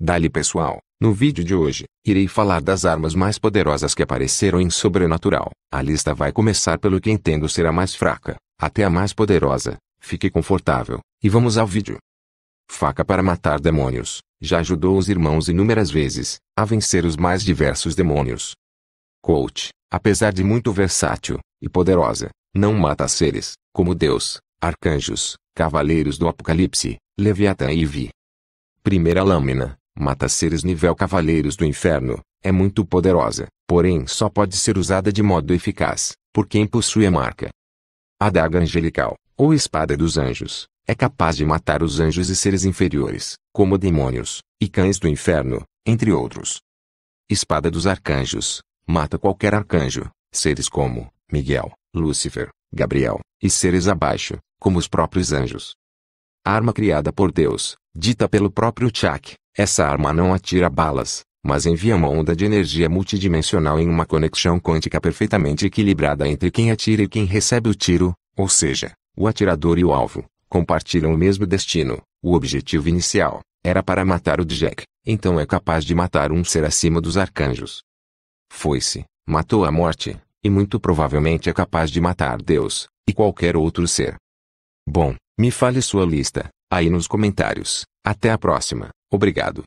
Dali pessoal, no vídeo de hoje, irei falar das armas mais poderosas que apareceram em Sobrenatural. A lista vai começar pelo que entendo ser a mais fraca, até a mais poderosa. Fique confortável, e vamos ao vídeo. Faca para matar demônios, já ajudou os irmãos inúmeras vezes, a vencer os mais diversos demônios. Coach, apesar de muito versátil, e poderosa, não mata seres, como Deus, arcanjos, cavaleiros do Apocalipse, Leviatã e Vi. Primeira lâmina, mata seres nível Cavaleiros do Inferno, é muito poderosa, porém só pode ser usada de modo eficaz, por quem possui a marca. A daga angelical, ou espada dos anjos, é capaz de matar os anjos e seres inferiores, como demônios, e cães do inferno, entre outros. Espada dos arcanjos, mata qualquer arcanjo, seres como Miguel, Lúcifer, Gabriel, e seres abaixo, como os próprios anjos. Arma criada por Deus, dita pelo próprio Chak, essa arma não atira balas, mas envia uma onda de energia multidimensional em uma conexão quântica perfeitamente equilibrada entre quem atira e quem recebe o tiro, ou seja, o atirador e o alvo, compartilham o mesmo destino. O objetivo inicial era para matar o Jack, então é capaz de matar um ser acima dos arcanjos. Foi-se, matou a morte, e muito provavelmente é capaz de matar Deus, e qualquer outro ser. Bom, me fale sua lista, aí nos comentários. Até a próxima. Obrigado.